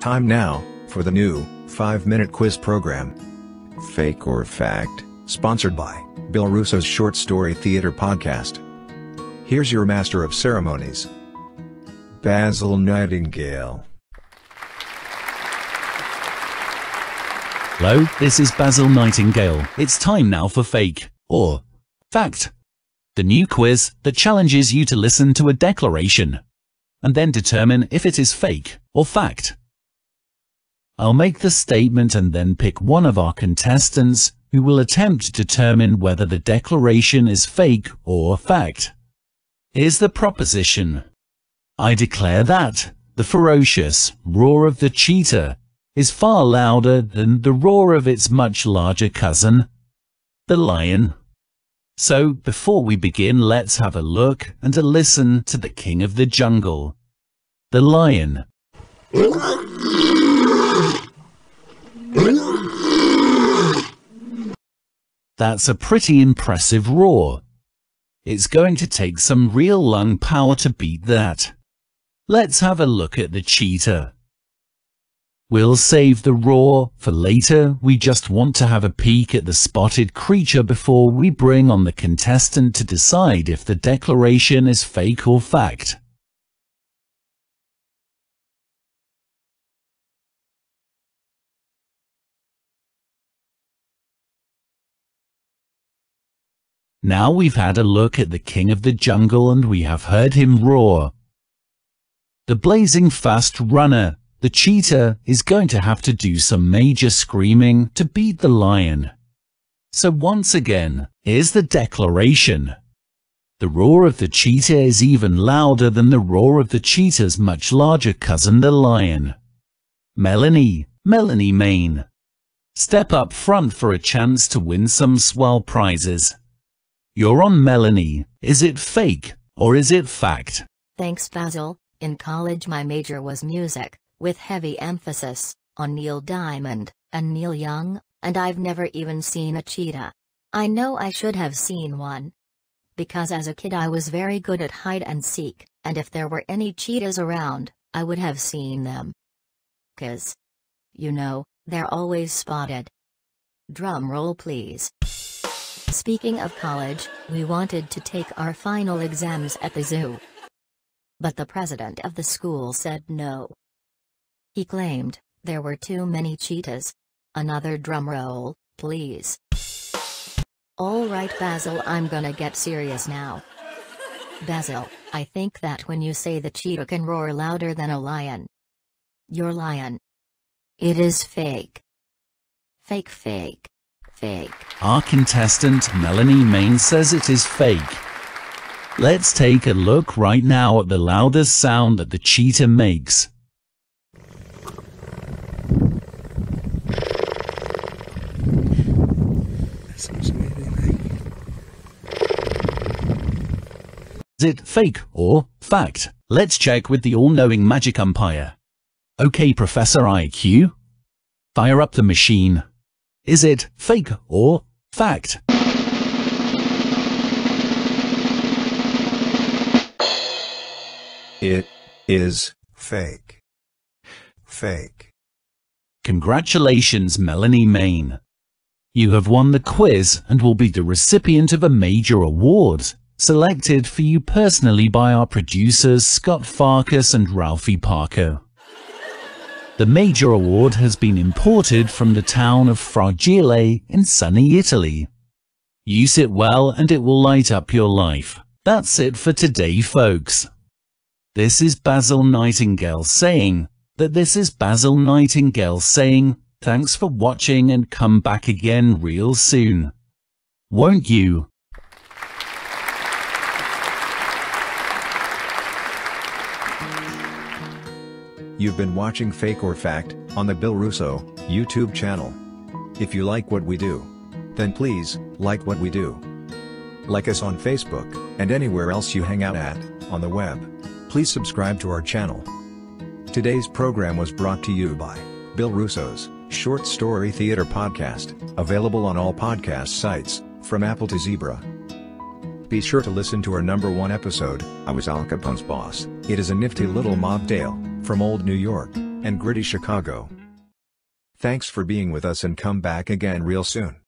Time now, for the new, 5-minute quiz program. Fake or Fact, sponsored by Bill Russo's Short Story Theater Podcast. Here's your master of ceremonies, Basil Nightingale. Hello, this is Basil Nightingale. It's time now for Fake or Fact. The new quiz that challenges you to listen to a declaration and then determine if it is fake or fact. I'll make the statement and then pick one of our contestants who will attempt to determine whether the declaration is fake or fact. Here's the proposition. I declare that the ferocious roar of the cheetah is far louder than the roar of its much larger cousin, the lion. So before we begin, let's have a look and a listen to the king of the jungle, the lion. That's a pretty impressive roar. It's going to take some real lung power to beat that. Let's have a look at the cheetah. We'll save the roar for later, we just want to have a peek at the spotted creature before we bring on the contestant to decide if the declaration is fake or fact. Now we've had a look at the king of the jungle and we have heard him roar. The blazing fast runner, the cheetah, is going to have to do some major screaming to beat the lion. So once again, here's the declaration. The roar of the cheetah is even louder than the roar of the cheetah's much larger cousin the lion. Melanie, Melanie Main. Step up front for a chance to win some swell prizes. You're on Melanie. Is it fake, or is it fact? Thanks, Basil. In college, my major was music, with heavy emphasis on Neil Diamond and Neil Young, and I've never even seen a cheetah. I know I should have seen one. Because as a kid, I was very good at hide and seek, and if there were any cheetahs around, I would have seen them. Cause. You know, they're always spotted. Drum roll, please. Speaking of college, we wanted to take our final exams at the zoo. But the president of the school said no. He claimed, there were too many cheetahs. Another drum roll, please. Alright Basil I'm gonna get serious now. Basil, I think that when you say the cheetah can roar louder than a lion. Your lion. It is fake. Fake fake. Fake. Our contestant Melanie Main says it is fake. Let's take a look right now at the loudest sound that the cheetah makes. Is it fake or fact? Let's check with the all-knowing magic umpire. Okay, Professor IQ. Fire up the machine. Is it fake or fact? It is fake. Fake. Congratulations, Melanie Main. You have won the quiz and will be the recipient of a major award, selected for you personally by our producers Scott Farkas and Ralphie Parker. The major award has been imported from the town of Fragile in sunny Italy. Use it well and it will light up your life. That's it for today folks. This is Basil Nightingale saying that this is Basil Nightingale saying thanks for watching and come back again real soon. Won't you? You've been watching Fake or Fact, on the Bill Russo, YouTube channel. If you like what we do, then please, like what we do. Like us on Facebook, and anywhere else you hang out at, on the web. Please subscribe to our channel. Today's program was brought to you by Bill Russo's Short Story Theater Podcast, available on all podcast sites, from Apple to Zebra. Be sure to listen to our number one episode, I Was Al Capone's Boss. It is a nifty little mob tale from old New York, and gritty Chicago. Thanks for being with us and come back again real soon.